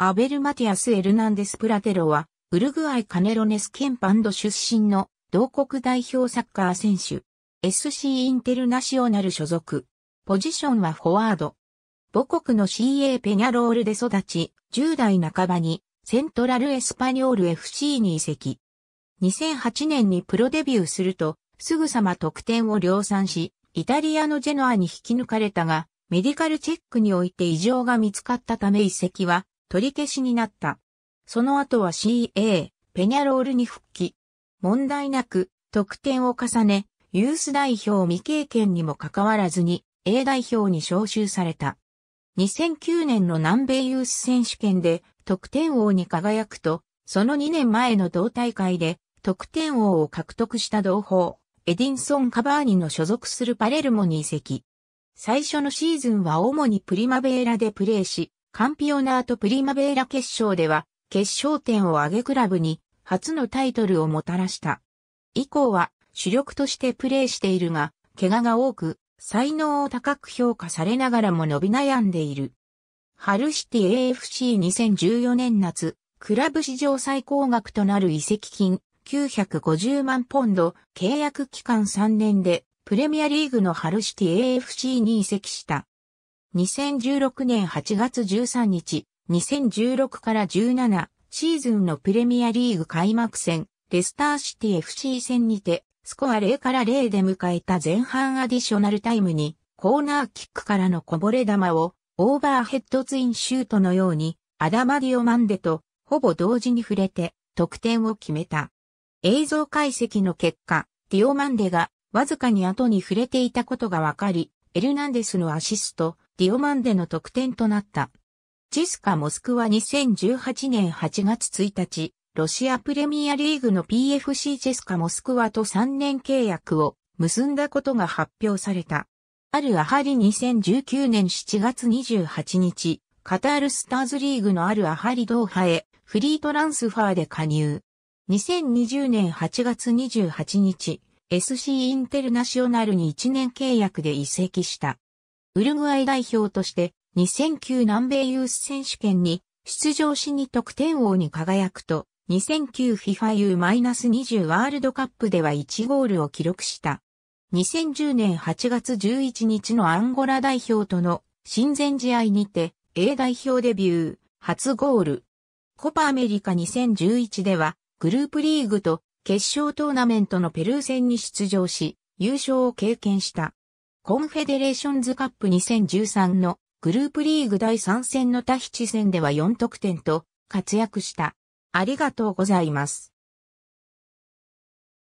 アベル・マティアス・エルナンデス・プラテロは、ウルグアイ・カネロネスケンパンド出身の同国代表サッカー選手。SC インテルナショナル所属。ポジションはフォワード。母国の CA ペニャロールで育ち、10代半ばにセントラルエスパニョール FC に移籍。2008年にプロデビューすると、すぐさま得点を量産し、イタリアのジェノアに引き抜かれたが、メディカルチェックにおいて異常が見つかったため移籍は取り消しになった。その後は CA、ペニャロールに復帰。問題なく得点を重ね、ユース代表未経験にもかかわらずに A 代表に招集された。2009年の南米ユース選手権で得点王に輝くと、その2年前の同大会で得点王を獲得した同胞、エディンソン・カバーニの所属するパレルモに移籍。最初のシーズンは主にプリマベーラでプレーし、カンピオナートプリマベーラ決勝では、決勝点を挙げクラブに初のタイトルをもたらした。以降は主力としてプレーしているが、怪我が多く、才能を高く評価されながらも伸び悩んでいる。ハルシティ AFC2014 年夏、クラブ史上最高額となる移籍金950万ポンド、契約期間3年でプレミアリーグのハルシティ AFC に移籍した。2016年8月13日、2016から17シーズンのプレミアリーグ開幕戦、レスターシティ FC 戦にて、スコア0から0で迎えた前半アディショナルタイムに、コーナーキックからのこぼれ球を、オーバーヘッドツインシュートのように、アダマディオマンデと、ほぼ同時に触れて、得点を決めた。映像解析の結果、ディオマンデが、わずかに後に触れていたことがわかり、エルナンデスのアシスト、ディオマンデの得点となった。チスカ・モスクは2018年8月1日、ロシアプレミアリーグの PFC チェスカ・モスクワと3年契約を結んだことが発表された。あるアハリ2019年7月28日、カタールスターズリーグのあるアハリドーハへフリートランスファーで加入。2020年8月28日、SC インテルナショナルに1年契約で移籍した。ウルグアイ代表として2009南米ユース選手権に出場しに得点王に輝くと、2009 FIFA U-20 ワールドカップでは1ゴールを記録した。2010年8月11日のアンゴラ代表との親善試合にて A 代表デビュー、初ゴール。コパアメリカ2011ではグループリーグと決勝トーナメントのペルー戦に出場し、優勝を経験した。コンフェデレーションズカップ2013のグループリーグ第3戦のタヒチ戦では4得点と活躍した。ありがとうございます。